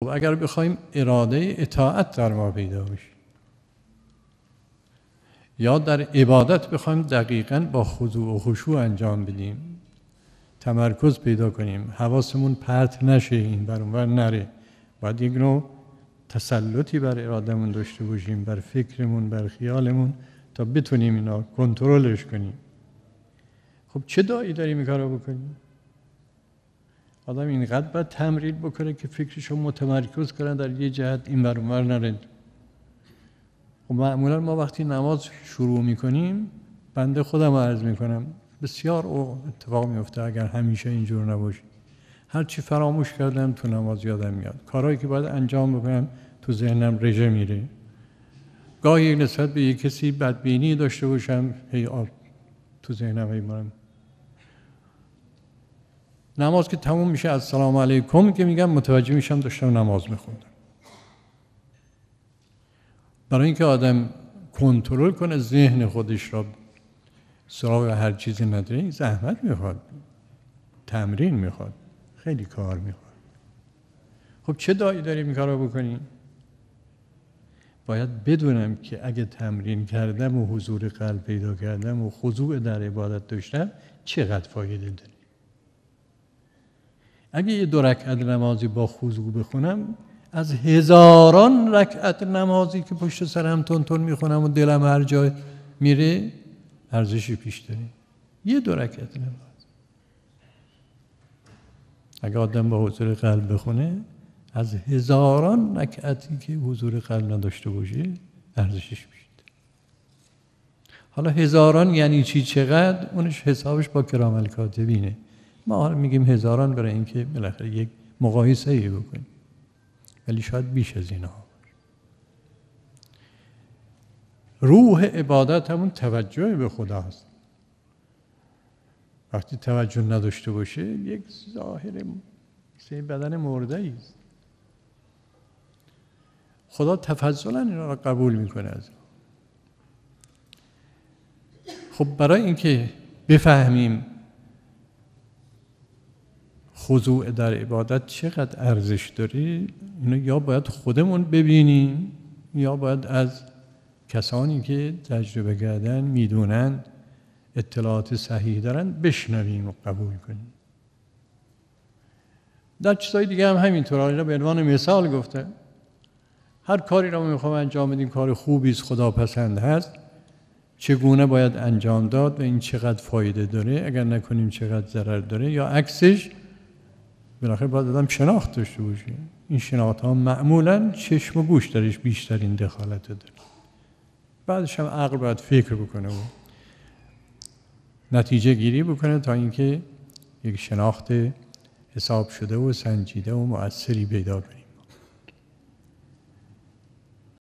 خب اگر بخوایم اراده اطاعت در ما پیدا بشه یا در عبادت بخوایم دقیقا با خضوع و خشوع انجام بدیم تمرکز پیدا کنیم حواسمون پرت نشه این بر اونور نره باید یک نوع تسلطی بر ارادهمون داشته باشیم بر فکرمون بر خیالمون تا بتونیم اینا کنترلش کنیم خب چه دایی داریم این کارو بکنیم آدم اینقدر باید تمرین بکنه که فکرشو متمرکز کنه در یه جهت این برمور نره و خب معمولا ما وقتی نماز شروع میکنیم بنده خودم عرض میکنم بسیار او اتفاق میفته اگر همیشه اینجور نباشه هر چی فراموش کردم تو نماز یادم میاد کارهایی که باید انجام بکنم تو ذهنم رژه میره گاهی نسبت به یک کسی بدبینی داشته باشم هی آر تو ذهنم هی نماز که تموم میشه از سلام علیکم که میگم متوجه میشم داشتم نماز میخوندم برای اینکه آدم کنترل کنه ذهن خودش را سراغ هر چیزی نداره این زحمت میخواد تمرین میخواد خیلی کار میخواد خب چه دایی داریم کارا بکنیم باید بدونم که اگه تمرین کردم و حضور قلب پیدا کردم و خضوع در عبادت داشتم چقدر فایده داری؟ اگه یه دو رکعت نمازی با خضوع بخونم از هزاران رکعت نمازی که پشت سرم تون تون میخونم و دلم هر جای میره ارزشی پیش داره یه دو رکعت نماز اگه آدم با حضور قلب بخونه از هزاران رکعتی که حضور قلب نداشته باشه ارزشش میشه حالا هزاران یعنی چی چقدر اونش حسابش با کرامل کاتبینه ما میگیم هزاران برای اینکه بالاخره یک مقایسه ای بکنیم ولی شاید بیش از اینها روح عبادت همون توجه به خدا هست وقتی توجه نداشته باشه یک ظاهر سه بدن مرده است خدا تفضلا این را قبول میکنه از خب برای اینکه بفهمیم خضوع در عبادت چقدر ارزش داره اینو یا باید خودمون ببینیم یا باید از کسانی که تجربه کردن میدونن اطلاعات صحیح دارن بشنویم و قبول کنیم در چیزهای دیگه هم همینطور را به عنوان مثال گفته هر کاری را میخوام انجام بدیم کار خوبی است خدا پسند هست چگونه باید انجام داد و این چقدر فایده داره اگر نکنیم چقدر ضرر داره یا عکسش بالاخره باید آدم شناخت داشته باشه این شناخت ها معمولا چشم و گوش درش بیشترین دخالت داره بعدش هم عقل باید فکر بکنه و نتیجه گیری بکنه تا اینکه یک شناخت حساب شده و سنجیده و مؤثری پیدا کنیم